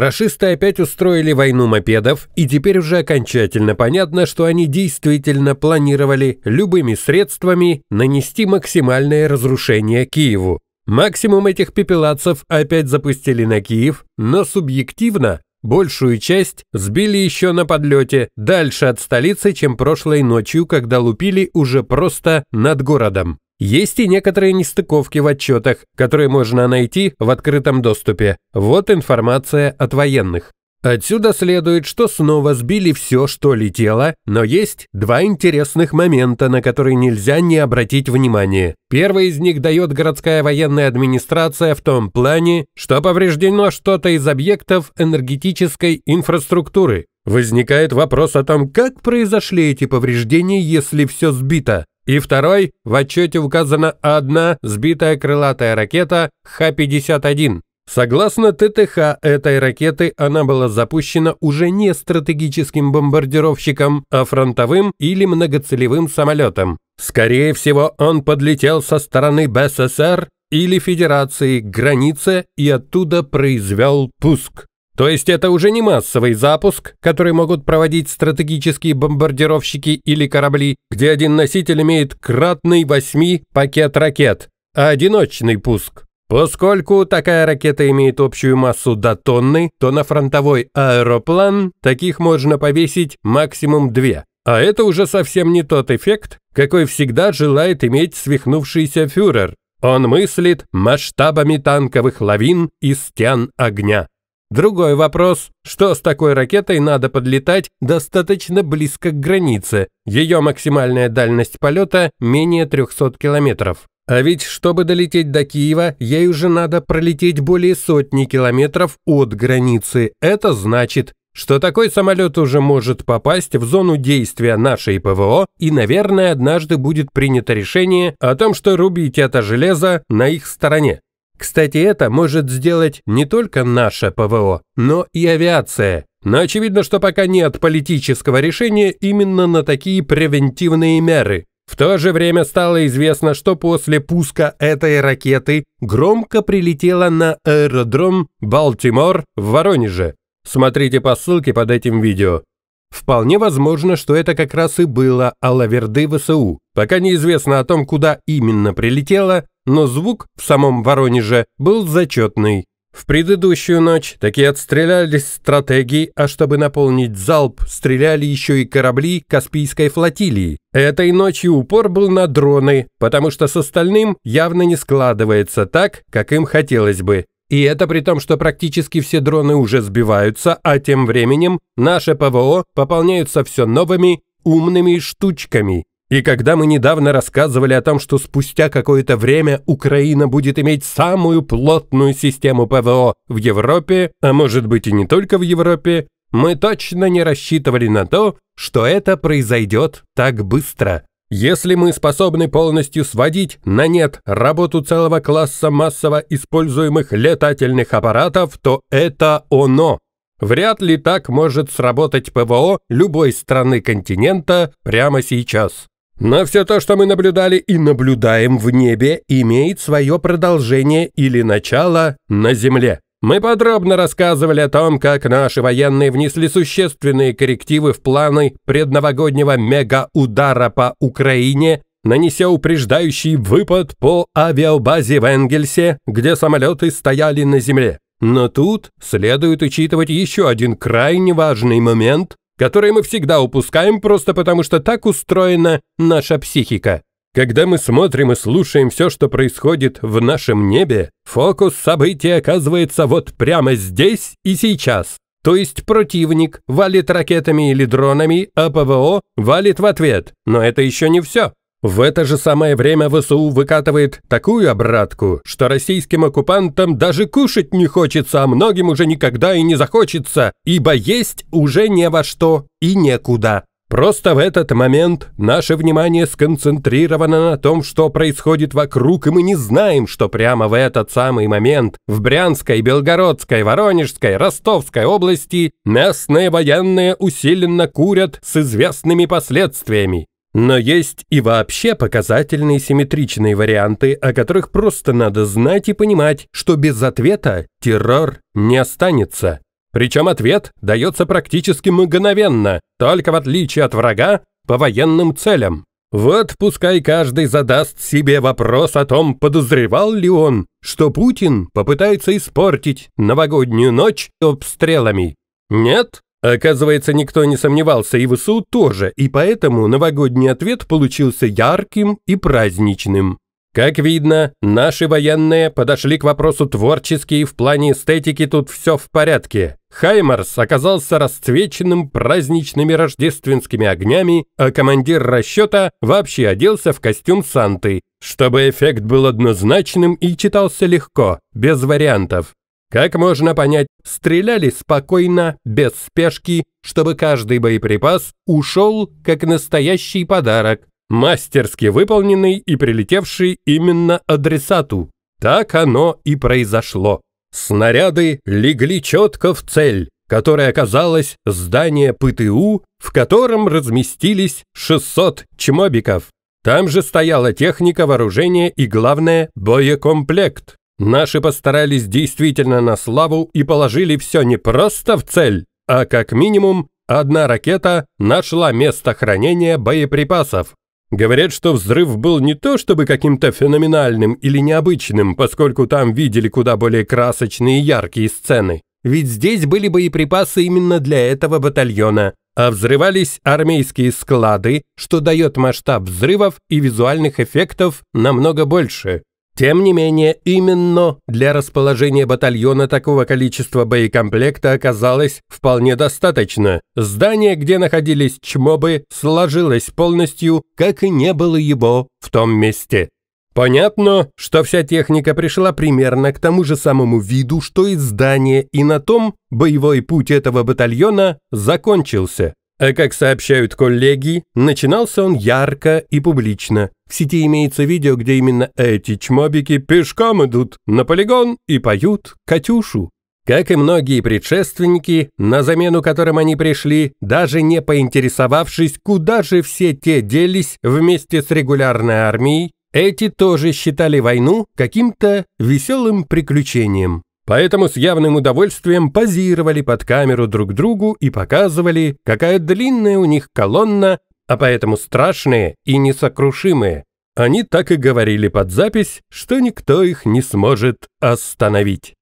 Рашисты опять устроили войну мопедов, и теперь уже окончательно понятно, что они действительно планировали любыми средствами нанести максимальное разрушение Киеву. Максимум этих пепелацев опять запустили на Киев, но субъективно большую часть сбили еще на подлете, дальше от столицы, чем прошлой ночью, когда лупили уже просто над городом. Есть и некоторые нестыковки в отчетах, которые можно найти в открытом доступе. Вот информация от военных. Отсюда следует, что снова сбили все, что летело, но есть два интересных момента, на которые нельзя не обратить внимание. Первый из них дает городская военная администрация в том плане, что повреждено что-то из объектов энергетической инфраструктуры. Возникает вопрос о том, как произошли эти повреждения, если все сбито и второй в отчете указана одна сбитая крылатая ракета Х-51. Согласно ТТХ этой ракеты, она была запущена уже не стратегическим бомбардировщиком, а фронтовым или многоцелевым самолетом. Скорее всего, он подлетел со стороны БССР или Федерации к границе и оттуда произвел пуск. То есть это уже не массовый запуск, который могут проводить стратегические бомбардировщики или корабли, где один носитель имеет кратный восьми пакет ракет, а одиночный пуск. Поскольку такая ракета имеет общую массу до тонны, то на фронтовой аэроплан таких можно повесить максимум две. А это уже совсем не тот эффект, какой всегда желает иметь свихнувшийся фюрер. Он мыслит масштабами танковых лавин и стен огня. Другой вопрос, что с такой ракетой надо подлетать достаточно близко к границе, ее максимальная дальность полета менее 300 километров. А ведь, чтобы долететь до Киева, ей уже надо пролететь более сотни километров от границы. Это значит, что такой самолет уже может попасть в зону действия нашей ПВО и, наверное, однажды будет принято решение о том, что рубить это железо на их стороне. Кстати, это может сделать не только наше ПВО, но и авиация. Но очевидно, что пока нет политического решения именно на такие превентивные меры. В то же время стало известно, что после пуска этой ракеты громко прилетела на аэродром Балтимор в Воронеже. Смотрите по ссылке под этим видео. Вполне возможно, что это как раз и было Алаверды ВСУ. Пока неизвестно о том, куда именно прилетело, но звук в самом Воронеже был зачетный. В предыдущую ночь такие отстрелялись стратегии, а чтобы наполнить залп, стреляли еще и корабли Каспийской флотилии. Этой ночью упор был на дроны, потому что с остальным явно не складывается так, как им хотелось бы. И это при том, что практически все дроны уже сбиваются, а тем временем наше ПВО пополняются все новыми умными штучками. И когда мы недавно рассказывали о том, что спустя какое-то время Украина будет иметь самую плотную систему ПВО в Европе, а может быть и не только в Европе, мы точно не рассчитывали на то, что это произойдет так быстро. Если мы способны полностью сводить на нет работу целого класса массово используемых летательных аппаратов, то это оно. Вряд ли так может сработать ПВО любой страны континента прямо сейчас. Но все то, что мы наблюдали и наблюдаем в небе, имеет свое продолжение или начало на Земле. Мы подробно рассказывали о том, как наши военные внесли существенные коррективы в планы предновогоднего мегаудара по Украине, нанеся упреждающий выпад по авиабазе в Энгельсе, где самолеты стояли на земле. Но тут следует учитывать еще один крайне важный момент, который мы всегда упускаем просто потому, что так устроена наша психика. Когда мы смотрим и слушаем все, что происходит в нашем небе, фокус событий оказывается вот прямо здесь и сейчас. То есть противник валит ракетами или дронами, а ПВО валит в ответ. Но это еще не все. В это же самое время ВСУ выкатывает такую обратку, что российским оккупантам даже кушать не хочется, а многим уже никогда и не захочется, ибо есть уже не во что и некуда. Просто в этот момент наше внимание сконцентрировано на том, что происходит вокруг, и мы не знаем, что прямо в этот самый момент в Брянской, Белгородской, Воронежской, Ростовской области местные военные усиленно курят с известными последствиями. Но есть и вообще показательные симметричные варианты, о которых просто надо знать и понимать, что без ответа террор не останется. Причем ответ дается практически мгновенно, только в отличие от врага, по военным целям. Вот пускай каждый задаст себе вопрос о том, подозревал ли он, что Путин попытается испортить новогоднюю ночь обстрелами. Нет? Оказывается, никто не сомневался, и ВСУ тоже, и поэтому новогодний ответ получился ярким и праздничным. Как видно, наши военные подошли к вопросу творчески и в плане эстетики тут все в порядке. Хаймарс оказался расцвеченным праздничными рождественскими огнями, а командир расчета вообще оделся в костюм Санты, чтобы эффект был однозначным и читался легко, без вариантов. Как можно понять, стреляли спокойно, без спешки, чтобы каждый боеприпас ушел как настоящий подарок мастерски выполненный и прилетевший именно адресату. Так оно и произошло. Снаряды легли четко в цель, которая оказалась здание ПТУ, в котором разместились 600 чмобиков. Там же стояла техника, вооружение и, главное, боекомплект. Наши постарались действительно на славу и положили все не просто в цель, а как минимум одна ракета нашла место хранения боеприпасов, Говорят, что взрыв был не то чтобы каким-то феноменальным или необычным, поскольку там видели куда более красочные и яркие сцены. Ведь здесь были боеприпасы именно для этого батальона, а взрывались армейские склады, что дает масштаб взрывов и визуальных эффектов намного больше. Тем не менее, именно для расположения батальона такого количества боекомплекта оказалось вполне достаточно. Здание, где находились чмобы, сложилось полностью, как и не было его в том месте. Понятно, что вся техника пришла примерно к тому же самому виду, что и здание, и на том боевой путь этого батальона закончился. А как сообщают коллеги, начинался он ярко и публично. В сети имеется видео, где именно эти чмобики пешком идут на полигон и поют «Катюшу». Как и многие предшественники, на замену которым они пришли, даже не поинтересовавшись, куда же все те делись вместе с регулярной армией, эти тоже считали войну каким-то веселым приключением поэтому с явным удовольствием позировали под камеру друг другу и показывали, какая длинная у них колонна, а поэтому страшные и несокрушимые. Они так и говорили под запись, что никто их не сможет остановить.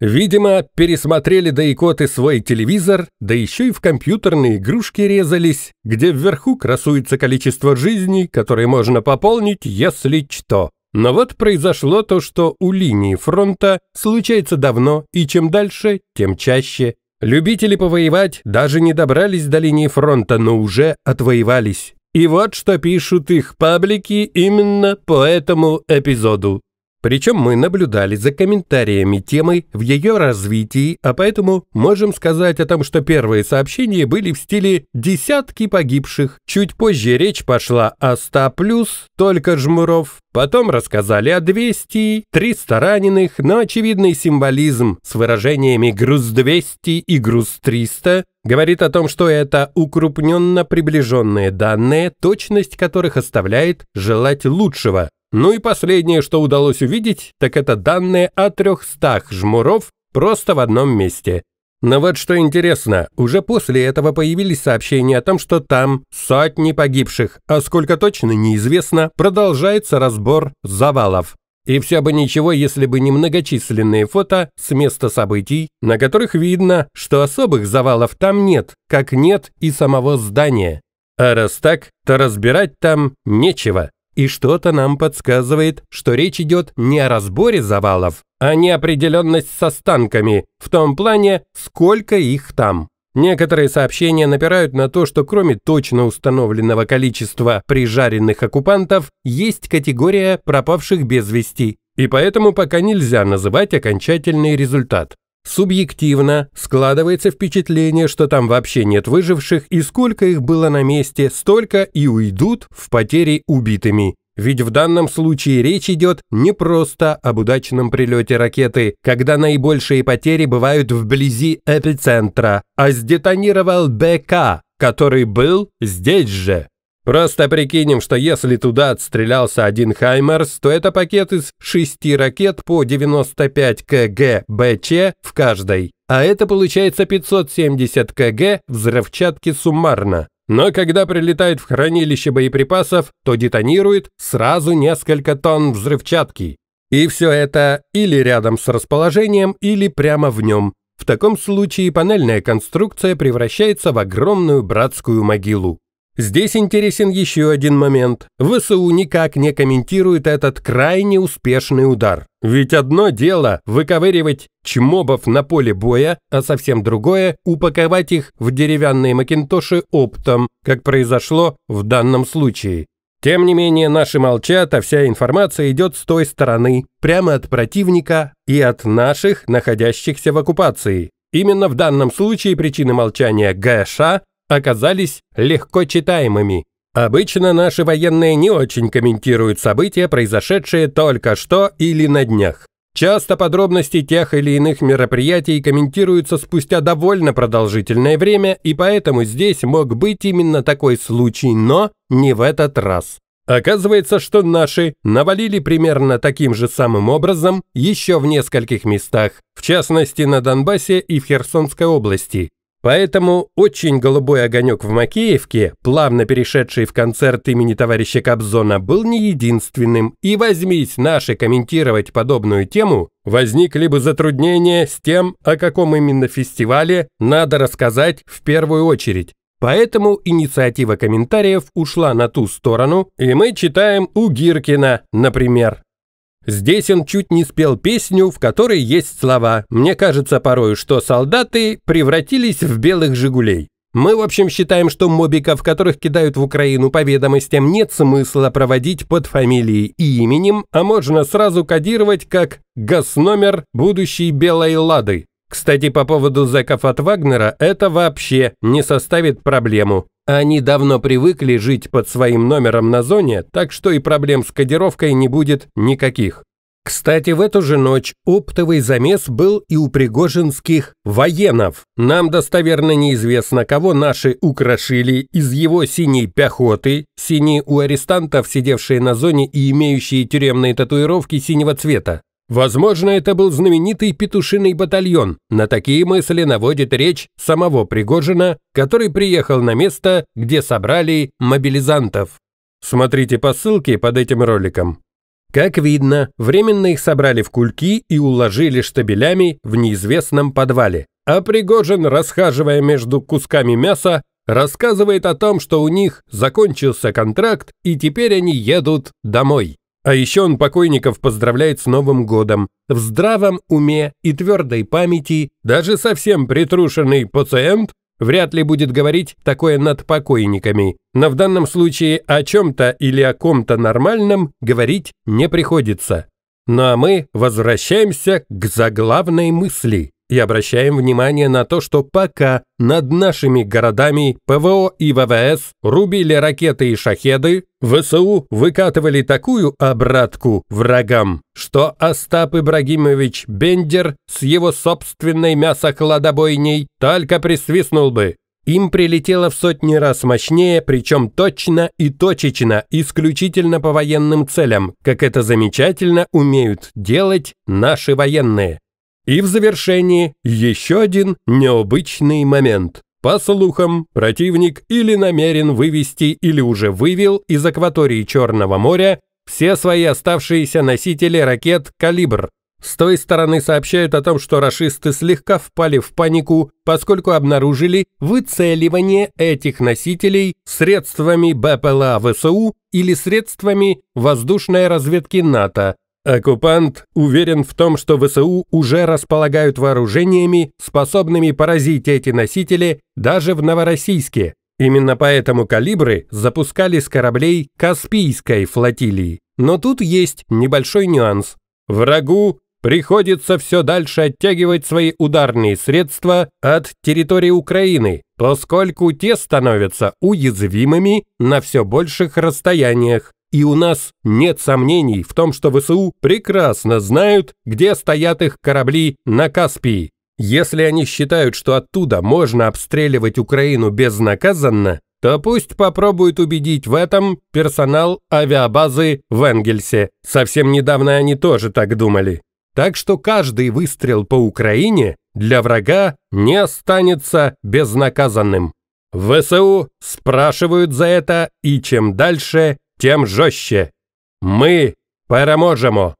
Видимо, пересмотрели до икоты свой телевизор, да еще и в компьютерные игрушки резались, где вверху красуется количество жизней, которые можно пополнить, если что. Но вот произошло то, что у линии фронта случается давно, и чем дальше, тем чаще. Любители повоевать даже не добрались до линии фронта, но уже отвоевались. И вот что пишут их паблики именно по этому эпизоду. Причем мы наблюдали за комментариями темы в ее развитии, а поэтому можем сказать о том, что первые сообщения были в стиле «десятки погибших». Чуть позже речь пошла о 100 плюс, только жмуров. Потом рассказали о 200, 300 раненых, но очевидный символизм с выражениями «груз 200» и «груз 300» говорит о том, что это укрупненно приближенные данные, точность которых оставляет желать лучшего. Ну и последнее, что удалось увидеть, так это данные о 300 жмуров просто в одном месте. Но вот что интересно, уже после этого появились сообщения о том, что там сотни погибших, а сколько точно неизвестно, продолжается разбор завалов. И все бы ничего, если бы не многочисленные фото с места событий, на которых видно, что особых завалов там нет, как нет и самого здания. А раз так, то разбирать там нечего. И что-то нам подсказывает, что речь идет не о разборе завалов, а неопределенность с останками, в том плане, сколько их там. Некоторые сообщения напирают на то, что кроме точно установленного количества прижаренных оккупантов, есть категория пропавших без вести, и поэтому пока нельзя называть окончательный результат. Субъективно складывается впечатление, что там вообще нет выживших, и сколько их было на месте, столько и уйдут в потери убитыми. Ведь в данном случае речь идет не просто об удачном прилете ракеты, когда наибольшие потери бывают вблизи эпицентра, а сдетонировал БК, который был здесь же. Просто прикинем, что если туда отстрелялся один Хаймерс, то это пакет из шести ракет по 95 кг БЧ в каждой. А это получается 570 кг взрывчатки суммарно. Но когда прилетает в хранилище боеприпасов, то детонирует сразу несколько тонн взрывчатки. И все это или рядом с расположением, или прямо в нем. В таком случае панельная конструкция превращается в огромную братскую могилу. Здесь интересен еще один момент. ВСУ никак не комментирует этот крайне успешный удар. Ведь одно дело выковыривать чмобов на поле боя, а совсем другое – упаковать их в деревянные макинтоши оптом, как произошло в данном случае. Тем не менее, наши молчат, а вся информация идет с той стороны, прямо от противника и от наших, находящихся в оккупации. Именно в данном случае причины молчания ГШ а оказались легко читаемыми. Обычно наши военные не очень комментируют события, произошедшие только что или на днях. Часто подробности тех или иных мероприятий комментируются спустя довольно продолжительное время, и поэтому здесь мог быть именно такой случай, но не в этот раз. Оказывается, что наши навалили примерно таким же самым образом еще в нескольких местах, в частности на Донбассе и в Херсонской области. Поэтому очень голубой огонек в Макеевке, плавно перешедший в концерт имени товарища Кобзона, был не единственным, и возьмись наши комментировать подобную тему, возникли бы затруднения с тем, о каком именно фестивале надо рассказать в первую очередь. Поэтому инициатива комментариев ушла на ту сторону, и мы читаем у Гиркина, например. Здесь он чуть не спел песню, в которой есть слова. Мне кажется порою, что солдаты превратились в белых «Жигулей». Мы, в общем, считаем, что мобиков, которых кидают в Украину по ведомостям, нет смысла проводить под фамилией и именем, а можно сразу кодировать как гас будущей Белой Лады». Кстати, по поводу зэков от Вагнера, это вообще не составит проблему. Они давно привыкли жить под своим номером на зоне, так что и проблем с кодировкой не будет никаких. Кстати, в эту же ночь оптовый замес был и у пригожинских военов. Нам достоверно неизвестно, кого наши украшили из его синей пехоты, синие у арестантов, сидевшие на зоне и имеющие тюремные татуировки синего цвета. Возможно, это был знаменитый петушиный батальон. На такие мысли наводит речь самого Пригожина, который приехал на место, где собрали мобилизантов. Смотрите по ссылке под этим роликом. Как видно, временно их собрали в кульки и уложили штабелями в неизвестном подвале. А Пригожин, расхаживая между кусками мяса, рассказывает о том, что у них закончился контракт и теперь они едут домой. А еще он покойников поздравляет с Новым годом. В здравом уме и твердой памяти даже совсем притрушенный пациент вряд ли будет говорить такое над покойниками. Но в данном случае о чем-то или о ком-то нормальном говорить не приходится. Ну а мы возвращаемся к заглавной мысли и обращаем внимание на то, что пока над нашими городами ПВО и ВВС рубили ракеты и шахеды, ВСУ выкатывали такую обратку врагам, что Остап Ибрагимович Бендер с его собственной мясокладобойней только присвистнул бы. Им прилетело в сотни раз мощнее, причем точно и точечно, исключительно по военным целям, как это замечательно умеют делать наши военные. И в завершении еще один необычный момент. По слухам, противник или намерен вывести или уже вывел из акватории Черного моря все свои оставшиеся носители ракет «Калибр». С той стороны сообщают о том, что рашисты слегка впали в панику, поскольку обнаружили выцеливание этих носителей средствами БПЛА ВСУ или средствами воздушной разведки НАТО, Оккупант уверен в том, что ВСУ уже располагают вооружениями, способными поразить эти носители даже в Новороссийске. Именно поэтому калибры запускали с кораблей Каспийской флотилии. Но тут есть небольшой нюанс. Врагу приходится все дальше оттягивать свои ударные средства от территории Украины, поскольку те становятся уязвимыми на все больших расстояниях. И у нас нет сомнений в том, что ВСУ прекрасно знают, где стоят их корабли на Каспии. Если они считают, что оттуда можно обстреливать Украину безнаказанно, то пусть попробуют убедить в этом персонал авиабазы в Энгельсе. Совсем недавно они тоже так думали. Так что каждый выстрел по Украине для врага не останется безнаказанным. ВСУ спрашивают за это, и чем дальше, тем жестче. Мы переможемо.